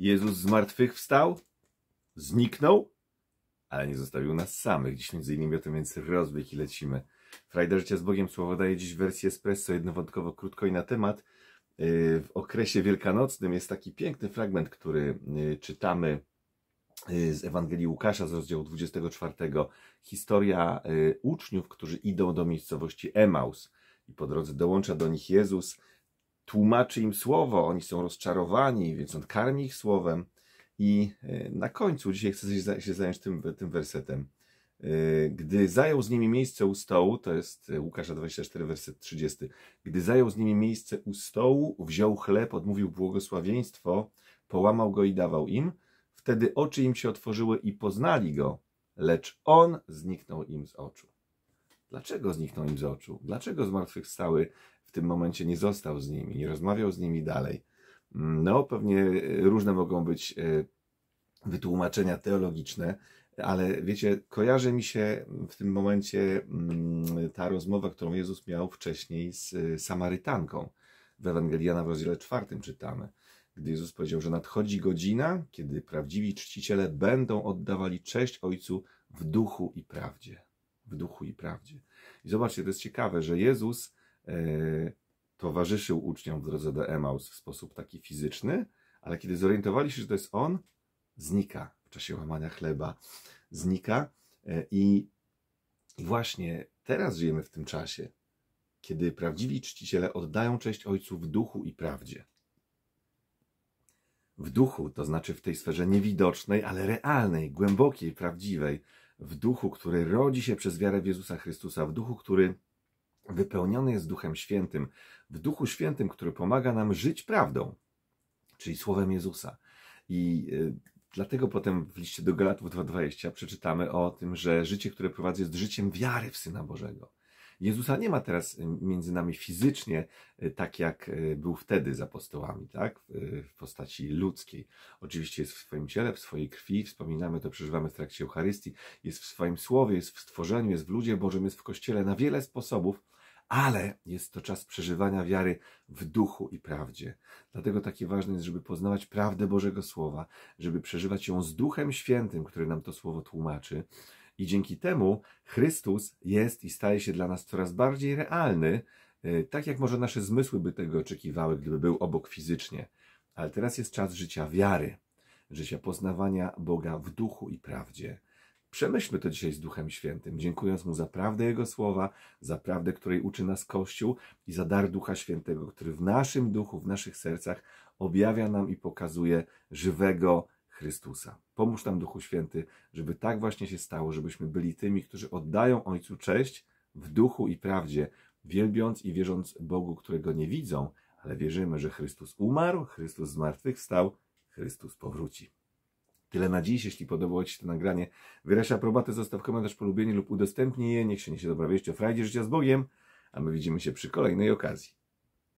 Jezus z martwych wstał, zniknął, ale nie zostawił nas samych. Dziś między innymi o tym więc rozbieg i lecimy. Frajda Życia z Bogiem Słowo daje dziś wersję espresso, jednowątkowo, krótko i na temat. Y, w okresie wielkanocnym jest taki piękny fragment, który y, czytamy y, z Ewangelii Łukasza z rozdziału 24. Historia uczniów, którzy idą do miejscowości Emaus i po drodze dołącza do nich Jezus tłumaczy im słowo, oni są rozczarowani, więc on karmi ich słowem. I e, na końcu, dzisiaj chcę się zająć tym, tym wersetem. E, gdy zajął z nimi miejsce u stołu, to jest e, Łukasza 24, werset 30. Gdy zajął z nimi miejsce u stołu, wziął chleb, odmówił błogosławieństwo, połamał go i dawał im. Wtedy oczy im się otworzyły i poznali go, lecz on zniknął im z oczu. Dlaczego zniknął im z oczu? Dlaczego zmartwychwstały w tym momencie nie został z nimi, nie rozmawiał z nimi dalej. Mm, no, pewnie e, różne mogą być e, wytłumaczenia teologiczne, ale wiecie, kojarzy mi się w tym momencie mm, ta rozmowa, którą Jezus miał wcześniej z e, Samarytanką. W Ewangelii w rozdziale czwartym czytamy, gdy Jezus powiedział, że nadchodzi godzina, kiedy prawdziwi czciciele będą oddawali cześć Ojcu w duchu i prawdzie. W duchu i prawdzie. I zobaczcie, to jest ciekawe, że Jezus E, towarzyszył uczniom w drodze do Emaus w sposób taki fizyczny, ale kiedy zorientowali się, że to jest on, znika w czasie łamania chleba, znika e, i, właśnie teraz żyjemy w tym czasie, kiedy prawdziwi czciciele oddają cześć Ojcu w duchu i prawdzie. W duchu, to znaczy w tej sferze niewidocznej, ale realnej, głębokiej, prawdziwej, w duchu, który rodzi się przez wiarę w Jezusa Chrystusa, w duchu, który wypełniony jest Duchem Świętym, w Duchu Świętym, który pomaga nam żyć prawdą, czyli Słowem Jezusa. I y, dlatego potem w liście do Galatów 2.20 przeczytamy o tym, że życie, które prowadzę, jest życiem wiary w Syna Bożego. Jezusa nie ma teraz y, między nami fizycznie, y, tak jak był wtedy z apostołami, tak? w postaci ludzkiej. Oczywiście jest w swoim ciele, w swojej krwi, wspominamy to, przeżywamy w trakcie Eucharystii, jest w swoim słowie, jest w stworzeniu, jest w ludzie Bożym, jest w Kościele na wiele sposobów, ale jest to czas przeżywania wiary w duchu i prawdzie. Dlatego takie ważne jest, żeby poznawać prawdę Bożego Słowa, żeby przeżywać ją z Duchem Świętym, który nam to Słowo tłumaczy. I dzięki temu Chrystus jest i staje się dla nas coraz bardziej realny, y, tak jak może nasze zmysły by tego oczekiwały, gdyby był obok fizycznie. Ale teraz jest czas życia wiary, życia poznawania Boga w duchu i prawdzie. Przemyślmy to dzisiaj z Duchem Świętym, dziękując Mu za prawdę Jego słowa, za prawdę, której uczy nas Kościół i za dar Ducha Świętego, który w naszym duchu, w naszych sercach objawia nam i pokazuje żywego Chrystusa. Pomóż nam, Duchu Święty, żeby tak właśnie się stało, żebyśmy byli tymi, którzy oddają Ojcu cześć w duchu i prawdzie, wielbiąc i wierząc Bogu, którego nie widzą, ale wierzymy, że Chrystus umarł, Chrystus zmartwychwstał, Chrystus powróci. Tyle na dziś. Jeśli podobało Ci się to nagranie, wyraź aprobatę, zostaw komentarz, polubienie lub udostępnij je. Niech się niesie dobra wieść o frajdzie życia z Bogiem, a my widzimy się przy kolejnej okazji.